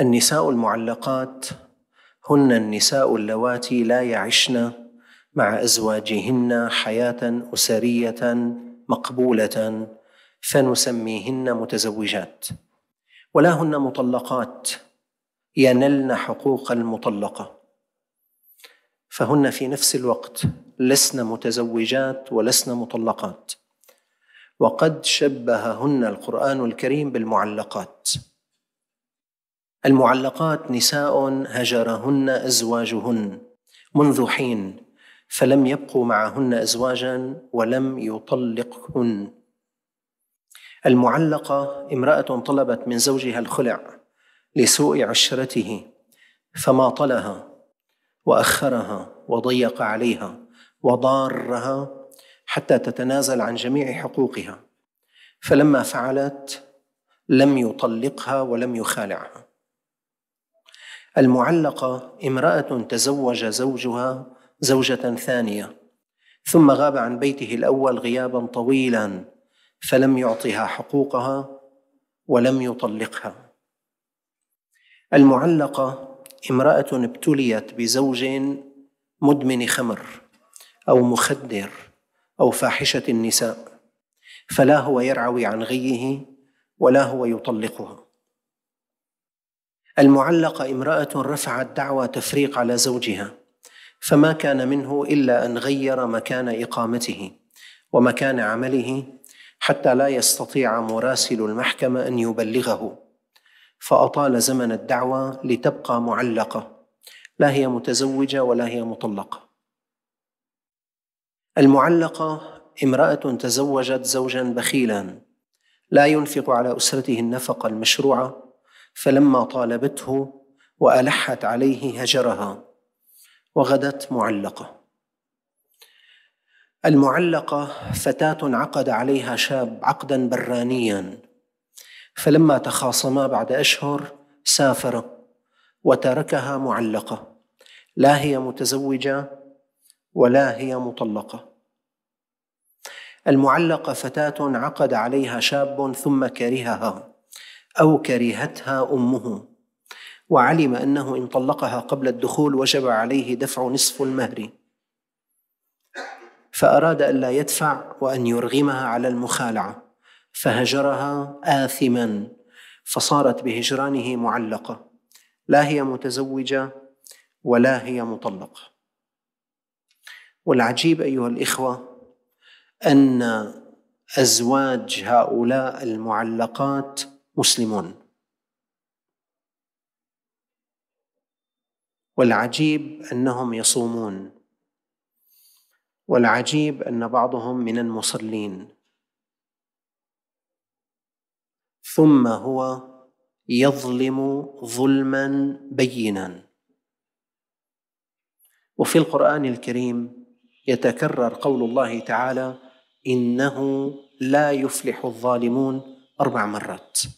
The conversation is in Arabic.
النساء المعلقات هن النساء اللواتي لا يعشن مع ازواجهن حياه اسريه مقبوله فنسميهن متزوجات ولا هن مطلقات ينلن حقوق المطلقه فهن في نفس الوقت لسن متزوجات ولسن مطلقات وقد شبههن القران الكريم بالمعلقات المعلقات نساء هجرهن ازواجهن منذ حين فلم يبقوا معهن ازواجا ولم يطلقهن المعلقه امراه طلبت من زوجها الخلع لسوء عشرته فماطلها واخرها وضيق عليها وضارها حتى تتنازل عن جميع حقوقها فلما فعلت لم يطلقها ولم يخالعها المعلقة امرأة تزوج زوجها زوجة ثانية ثم غاب عن بيته الأول غيابا طويلا فلم يعطها حقوقها ولم يطلقها المعلقة امرأة ابتليت بزوج مدمن خمر أو مخدر أو فاحشة النساء فلا هو يرعوي عن غيه ولا هو يطلقها المعلقة امرأة رفعت دعوى تفريق على زوجها فما كان منه إلا أن غير مكان إقامته ومكان عمله حتى لا يستطيع مراسل المحكمة أن يبلغه فأطال زمن الدعوى لتبقى معلقة لا هي متزوجة ولا هي مطلقة المعلقة امرأة تزوجت زوجا بخيلا لا ينفق على أسرته النفقة المشروعة فلما طالبته والحت عليه هجرها وغدت معلقه المعلقه فتاه عقد عليها شاب عقدا برانيا فلما تخاصما بعد اشهر سافر وتركها معلقه لا هي متزوجه ولا هي مطلقه المعلقه فتاه عقد عليها شاب ثم كرهها أو كرهتها أمه وعلم أنه إن طلقها قبل الدخول وجب عليه دفع نصف المهر فأراد ألا يدفع وأن يرغمها على المخالعة فهجرها آثما فصارت بهجرانه معلقة لا هي متزوجة ولا هي مطلقة والعجيب أيها الإخوة أن أزواج هؤلاء المعلقات مسلمون والعجيب انهم يصومون والعجيب ان بعضهم من المصلين ثم هو يظلم ظلما بينا وفي القران الكريم يتكرر قول الله تعالى انه لا يفلح الظالمون اربع مرات